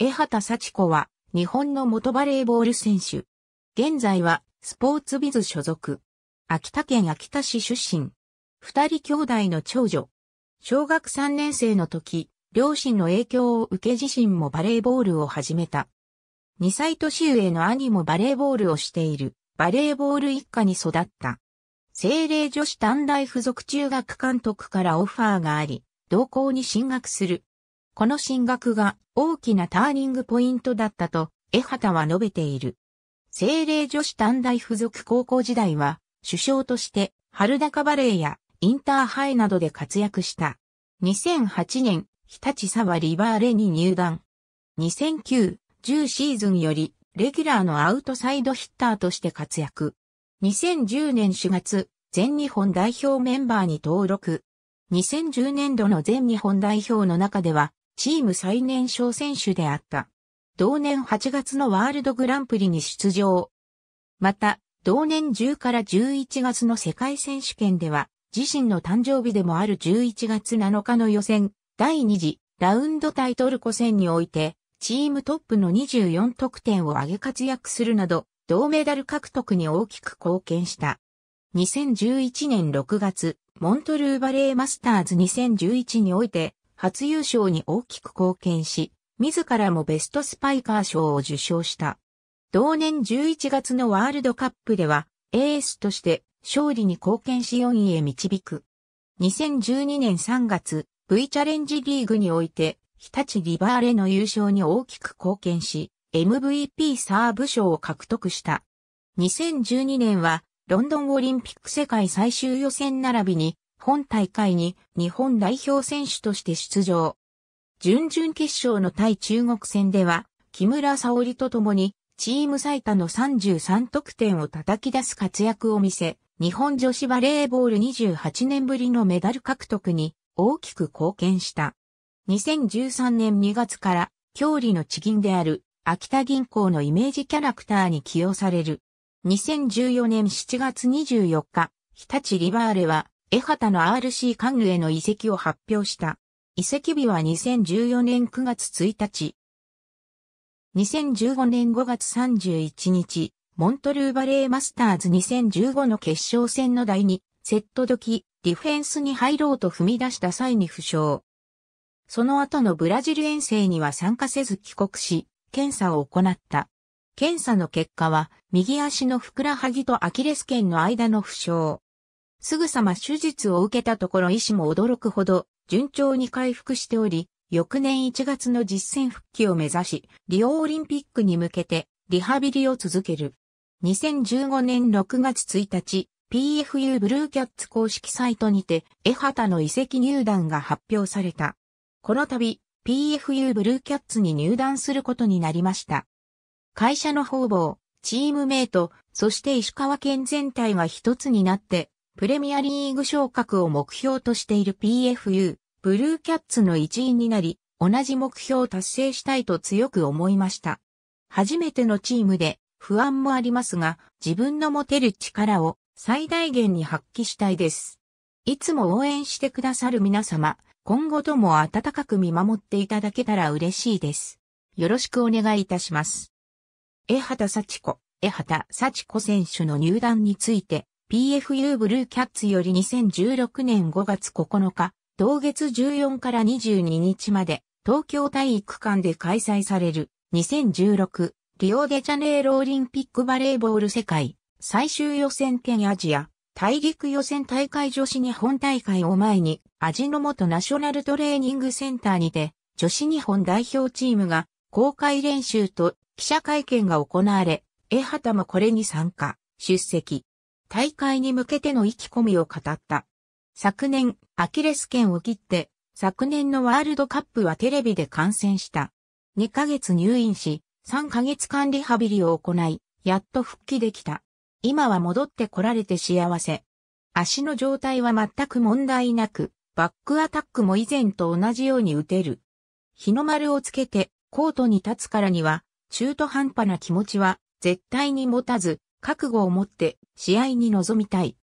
江畑幸子は、日本の元バレーボール選手。現在は、スポーツビズ所属。秋田県秋田市出身。二人兄弟の長女。小学三年生の時、両親の影響を受け自身もバレーボールを始めた。二歳年上の兄もバレーボールをしている、バレーボール一家に育った。精霊女子短大附属中学監督からオファーがあり、同校に進学する。この進学が大きなターニングポイントだったと、江畑は述べている。精霊女子短大附属高校時代は、首相として、春高バレーやインターハイなどで活躍した。2008年、日立沢リバーレに入団。2009、10シーズンより、レギュラーのアウトサイドヒッターとして活躍。2010年4月、全日本代表メンバーに登録。2010年度の全日本代表の中では、チーム最年少選手であった。同年8月のワールドグランプリに出場。また、同年10から11月の世界選手権では、自身の誕生日でもある11月7日の予選、第2次ラウンド対トルコ戦において、チームトップの24得点を上げ活躍するなど、銅メダル獲得に大きく貢献した。2011年6月、モントルーバレーマスターズ2011において、初優勝に大きく貢献し、自らもベストスパイカー賞を受賞した。同年11月のワールドカップでは、エースとして勝利に貢献し4位へ導く。2012年3月、V チャレンジリーグにおいて、日立リバーレの優勝に大きく貢献し、MVP サーブ賞を獲得した。2012年は、ロンドンオリンピック世界最終予選並びに、本大会に日本代表選手として出場。準々決勝の対中国戦では、木村沙織と共にチーム最多の33得点を叩き出す活躍を見せ、日本女子バレーボール28年ぶりのメダル獲得に大きく貢献した。2013年2月から、郷里の地銀である秋田銀行のイメージキャラクターに起用される。2014年7月24日、日立リバーレは江畑の RC カングへの移籍を発表した。移籍日は2014年9月1日。2015年5月31日、モントルーバレーマスターズ2015の決勝戦の第2セット時、ディフェンスに入ろうと踏み出した際に負傷。その後のブラジル遠征には参加せず帰国し、検査を行った。検査の結果は、右足のふくらはぎとアキレス腱の間の負傷。すぐさま手術を受けたところ医師も驚くほど順調に回復しており、翌年1月の実戦復帰を目指し、リオオリンピックに向けてリハビリを続ける。2015年6月1日、PFU ブルーキャッツ公式サイトにて、江畑の遺跡入団が発表された。この度、PFU ブルーキャッツに入団することになりました。会社の方々、チームメイト、そして石川県全体が一つになって、プレミアリーグ昇格を目標としている PFU、ブルーキャッツの一員になり、同じ目標を達成したいと強く思いました。初めてのチームで不安もありますが、自分の持てる力を最大限に発揮したいです。いつも応援してくださる皆様、今後とも温かく見守っていただけたら嬉しいです。よろしくお願いいたします。江畑幸子、江畑幸子選手の入団について、PFU ブルーキャッツより2016年5月9日、同月14から22日まで、東京体育館で開催される2016リオデジャネイロオリンピックバレーボール世界最終予選兼アジア大陸予選大会女子日本大会を前に味の素ナショナルトレーニングセンターにて女子日本代表チームが公開練習と記者会見が行われ、江畑もこれに参加、出席。大会に向けての意気込みを語った。昨年、アキレス腱を切って、昨年のワールドカップはテレビで観戦した。2ヶ月入院し、3ヶ月間リハビリを行い、やっと復帰できた。今は戻ってこられて幸せ。足の状態は全く問題なく、バックアタックも以前と同じように打てる。日の丸をつけてコートに立つからには、中途半端な気持ちは絶対に持たず、覚悟を持って試合に臨みたい。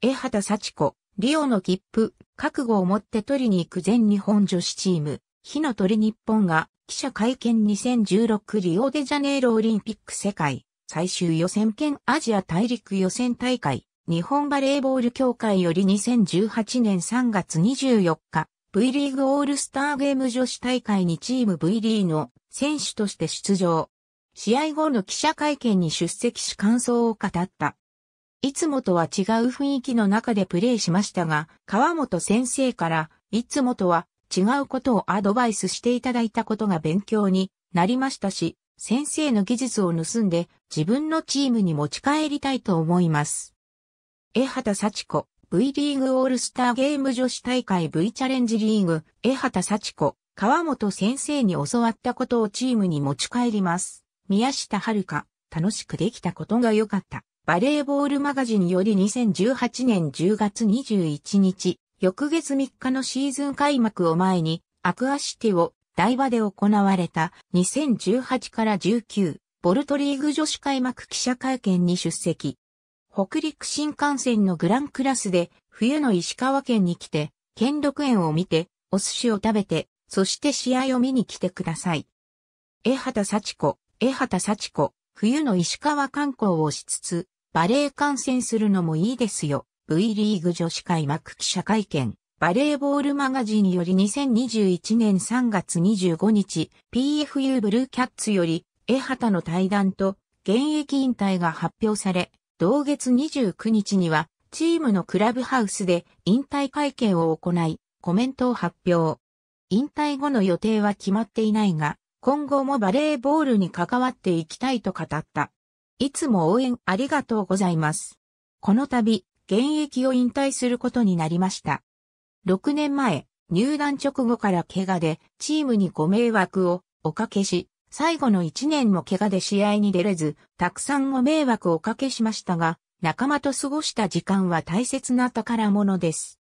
江畑幸子、リオの切符、覚悟を持って取りに行く全日本女子チーム、火の鳥日本が記者会見2016リオデジャネイロオリンピック世界最終予選兼アジア大陸予選大会日本バレーボール協会より2018年3月24日 V リーグオールスターゲーム女子大会にチーム V リーの選手として出場試合後の記者会見に出席し感想を語った。いつもとは違う雰囲気の中でプレーしましたが、川本先生から、いつもとは違うことをアドバイスしていただいたことが勉強になりましたし、先生の技術を盗んで自分のチームに持ち帰りたいと思います。江畑幸子、V リーグオールスターゲーム女子大会 V チャレンジリーグ、江畑幸子、川本先生に教わったことをチームに持ち帰ります。宮下遥、楽しくできたことが良かった。バレーボールマガジンより2018年10月21日、翌月3日のシーズン開幕を前に、アクアシティを台場で行われた2018から19ボルトリーグ女子開幕記者会見に出席。北陸新幹線のグランクラスで冬の石川県に来て、県六園を見て、お寿司を食べて、そして試合を見に来てください。江畑幸子江畑幸子、冬の石川観光をしつつ、バレー観戦するのもいいですよ。V リーグ女子開幕記者会見。バレーボールマガジンより2021年3月25日、PFU ブルーキャッツより、江畑の対談と、現役引退が発表され、同月29日には、チームのクラブハウスで引退会見を行い、コメントを発表。引退後の予定は決まっていないが、今後もバレーボールに関わっていきたいと語った。いつも応援ありがとうございます。この度、現役を引退することになりました。6年前、入団直後から怪我で、チームにご迷惑をおかけし、最後の1年も怪我で試合に出れず、たくさんご迷惑をおかけしましたが、仲間と過ごした時間は大切な宝物です。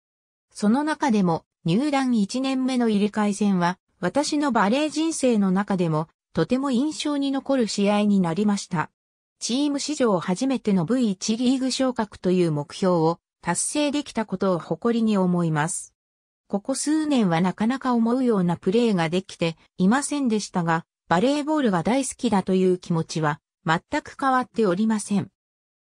その中でも、入団1年目の入り替え戦は、私のバレー人生の中でも、とても印象に残る試合になりました。チーム史上初めての V1 リーグ昇格という目標を達成できたことを誇りに思います。ここ数年はなかなか思うようなプレーができていませんでしたが、バレーボールが大好きだという気持ちは全く変わっておりません。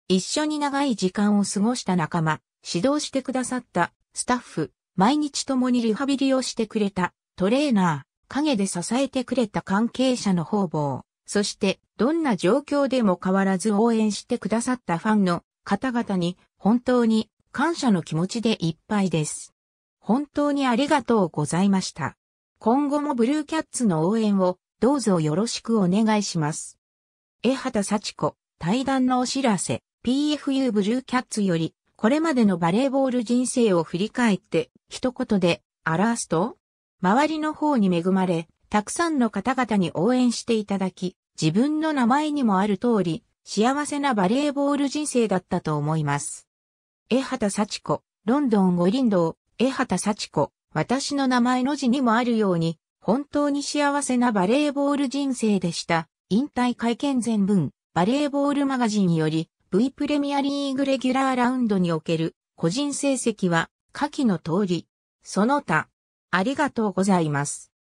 一緒に長い時間を過ごした仲間、指導してくださったスタッフ、毎日共にリハビリをしてくれたトレーナー、影で支えてくれた関係者の方々、そしてどんな状況でも変わらず応援してくださったファンの方々に本当に感謝の気持ちでいっぱいです。本当にありがとうございました。今後もブルーキャッツの応援をどうぞよろしくお願いします。江畑幸子、対談のお知らせ、PFU ブルーキャッツより、これまでのバレーボール人生を振り返って、一言で表すと周りの方に恵まれ、たくさんの方々に応援していただき、自分の名前にもある通り、幸せなバレーボール人生だったと思います。江畑幸子、ロンドン五輪堂、江畑幸子、私の名前の字にもあるように、本当に幸せなバレーボール人生でした。引退会見前文、バレーボールマガジンより、V プレミアリーグレギュラーラウンドにおける個人成績は、下記の通り、その他、ありがとうございます。